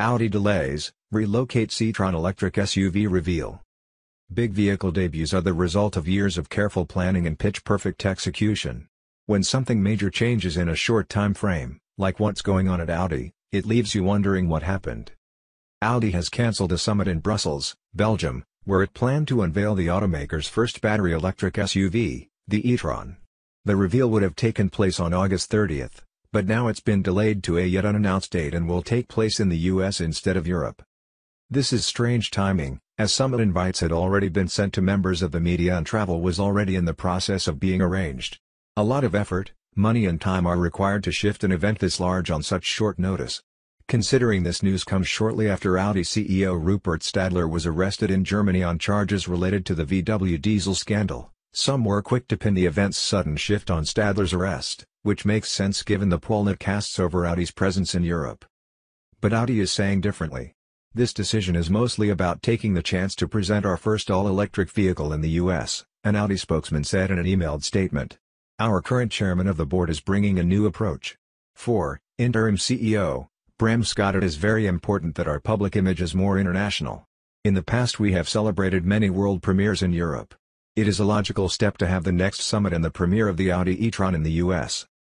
Audi delays, relocate e-tron electric SUV reveal. Big vehicle debuts are the result of years of careful planning and pitch-perfect execution. When something major changes in a short time frame, like what's going on at Audi, it leaves you wondering what happened. Audi has cancelled a summit in Brussels, Belgium, where it planned to unveil the automaker's first battery electric SUV, the e-tron. The reveal would have taken place on August 30th but now it's been delayed to a yet unannounced date and will take place in the US instead of Europe. This is strange timing, as summit invites had already been sent to members of the media and travel was already in the process of being arranged. A lot of effort, money and time are required to shift an event this large on such short notice. Considering this news comes shortly after Audi CEO Rupert Stadler was arrested in Germany on charges related to the VW diesel scandal, some were quick to pin the event's sudden shift on Stadler's arrest which makes sense given the poll it casts over Audi's presence in Europe. But Audi is saying differently. This decision is mostly about taking the chance to present our first all-electric vehicle in the US, an Audi spokesman said in an emailed statement. Our current chairman of the board is bringing a new approach. 4. Interim CEO, Bram Scott It is very important that our public image is more international. In the past we have celebrated many world premieres in Europe, it is a logical step to have the next summit and the premiere of the Audi e-tron in the US.